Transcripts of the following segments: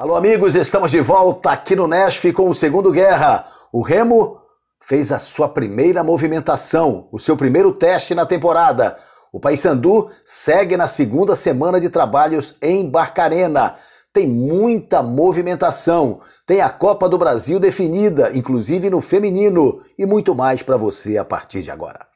Alô, amigos, estamos de volta aqui no Nesf com o segundo Guerra. O Remo fez a sua primeira movimentação, o seu primeiro teste na temporada. O Paysandu segue na segunda semana de trabalhos em Barcarena. Tem muita movimentação, tem a Copa do Brasil definida, inclusive no feminino, e muito mais para você a partir de agora.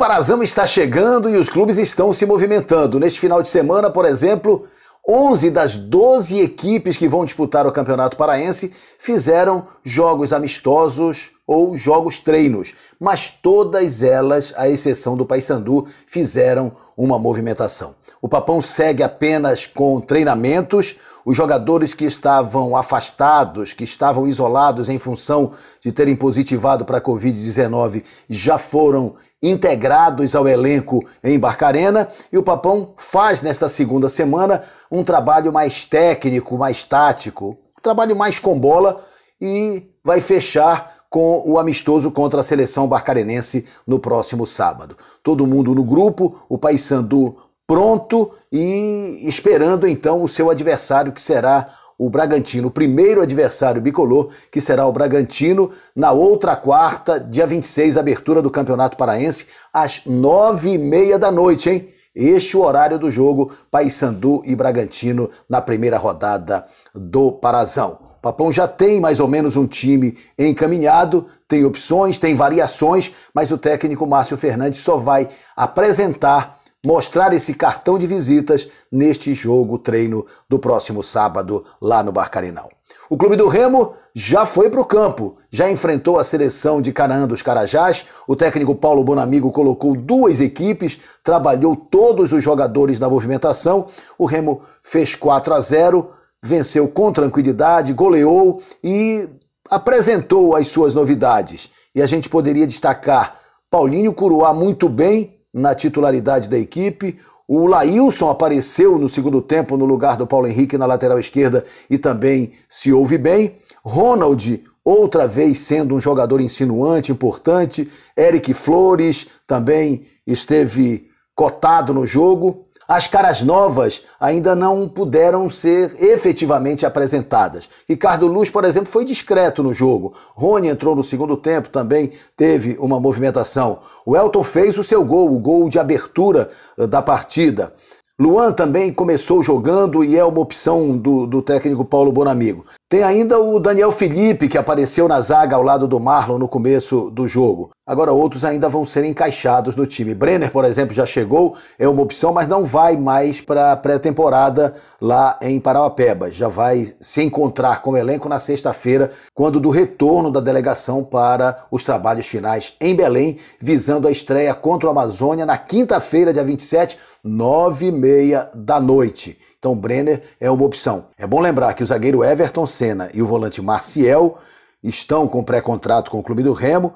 Parazama está chegando e os clubes estão se movimentando. Neste final de semana, por exemplo, 11 das 12 equipes que vão disputar o Campeonato Paraense fizeram jogos amistosos ou jogos treinos, mas todas elas, à exceção do Paysandu, fizeram uma movimentação. O Papão segue apenas com treinamentos, os jogadores que estavam afastados, que estavam isolados em função de terem positivado para a Covid-19, já foram integrados ao elenco em Barcarena e o Papão faz nesta segunda semana um trabalho mais técnico, mais tático, um trabalho mais com bola e vai fechar com o amistoso contra a seleção barcarenense no próximo sábado. Todo mundo no grupo, o Paysandu pronto e esperando então o seu adversário, que será o Bragantino, o primeiro adversário bicolor, que será o Bragantino, na outra quarta, dia 26, abertura do Campeonato Paraense, às nove e meia da noite, hein? Este é o horário do jogo, Paysandu e Bragantino, na primeira rodada do Parazão. Papão já tem mais ou menos um time encaminhado, tem opções, tem variações, mas o técnico Márcio Fernandes só vai apresentar mostrar esse cartão de visitas neste jogo treino do próximo sábado lá no Barcarinal. O Clube do Remo já foi para o campo, já enfrentou a seleção de Canaã dos Carajás. O técnico Paulo Bonamigo colocou duas equipes, trabalhou todos os jogadores na movimentação. O Remo fez 4 a 0, venceu com tranquilidade, goleou e apresentou as suas novidades. E a gente poderia destacar Paulinho Curuá muito bem, na titularidade da equipe. O Laílson apareceu no segundo tempo no lugar do Paulo Henrique na lateral esquerda e também se ouve bem. Ronald, outra vez sendo um jogador insinuante, importante. Eric Flores também esteve cotado no jogo. As caras novas ainda não puderam ser efetivamente apresentadas. Ricardo Luz, por exemplo, foi discreto no jogo. Rony entrou no segundo tempo, também teve uma movimentação. O Elton fez o seu gol, o gol de abertura eh, da partida. Luan também começou jogando e é uma opção do, do técnico Paulo Bonamigo. Tem ainda o Daniel Felipe, que apareceu na zaga ao lado do Marlon no começo do jogo. Agora outros ainda vão ser encaixados no time. Brenner, por exemplo, já chegou, é uma opção, mas não vai mais para a pré-temporada lá em Parauapeba. Já vai se encontrar com o elenco na sexta-feira, quando do retorno da delegação para os trabalhos finais em Belém, visando a estreia contra o Amazônia na quinta-feira, dia 27, nove e meia da noite. Então Brenner é uma opção. É bom lembrar que o zagueiro Everton Senna e o volante Marcial estão com pré-contrato com o Clube do Remo.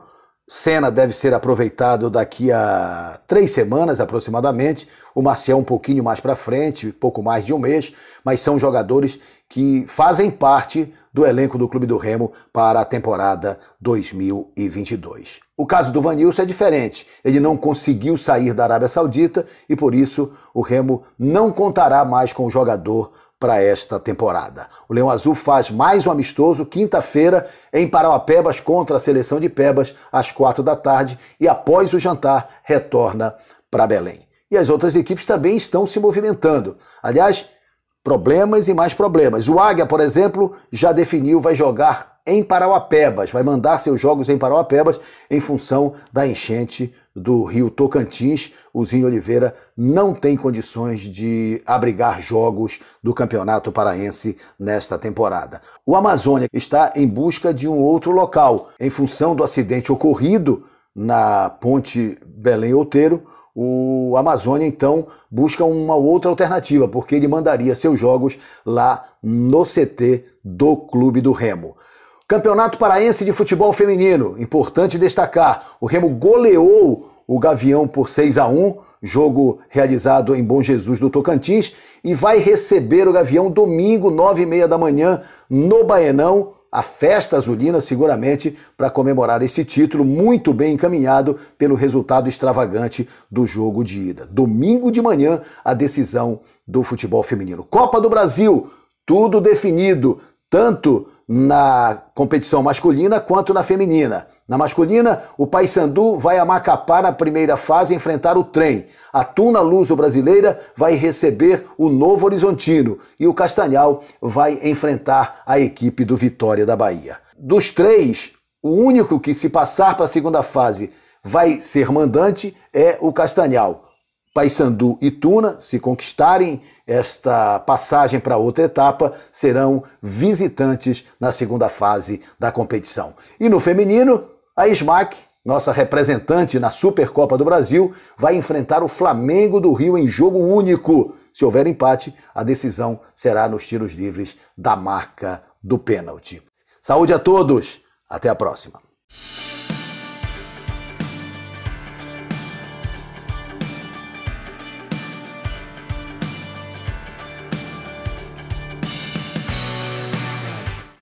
Senna deve ser aproveitado daqui a três semanas aproximadamente, o Marcial um pouquinho mais para frente, pouco mais de um mês, mas são jogadores que fazem parte do elenco do Clube do Remo para a temporada 2022. O caso do Vanilson é diferente. Ele não conseguiu sair da Arábia Saudita e por isso o Remo não contará mais com o jogador para esta temporada. O Leão Azul faz mais um amistoso quinta-feira em Parauapebas contra a seleção de Pebas às quatro da tarde e após o jantar retorna para Belém. E as outras equipes também estão se movimentando. Aliás, Problemas e mais problemas. O Águia, por exemplo, já definiu, vai jogar em Parauapebas, vai mandar seus jogos em Parauapebas em função da enchente do Rio Tocantins. O Zinho Oliveira não tem condições de abrigar jogos do Campeonato Paraense nesta temporada. O Amazônia está em busca de um outro local. Em função do acidente ocorrido na Ponte Belém Outeiro, o Amazônia então busca uma outra alternativa, porque ele mandaria seus jogos lá no CT do Clube do Remo. Campeonato Paraense de Futebol Feminino, importante destacar, o Remo goleou o Gavião por 6 a 1, jogo realizado em Bom Jesus do Tocantins, e vai receber o Gavião domingo, 9 e meia da manhã, no Baenão, a festa azulina, seguramente, para comemorar esse título, muito bem encaminhado pelo resultado extravagante do jogo de ida. Domingo de manhã, a decisão do futebol feminino. Copa do Brasil, tudo definido tanto na competição masculina quanto na feminina. Na masculina, o Paysandu vai a Macapá na primeira fase enfrentar o trem. A Tuna Luso Brasileira vai receber o Novo Horizontino e o Castanhal vai enfrentar a equipe do Vitória da Bahia. Dos três, o único que se passar para a segunda fase vai ser mandante é o Castanhal. Paysandu e Tuna, se conquistarem esta passagem para outra etapa, serão visitantes na segunda fase da competição. E no feminino, a SMAC, nossa representante na Supercopa do Brasil, vai enfrentar o Flamengo do Rio em jogo único. Se houver empate, a decisão será nos tiros livres da marca do pênalti. Saúde a todos, até a próxima.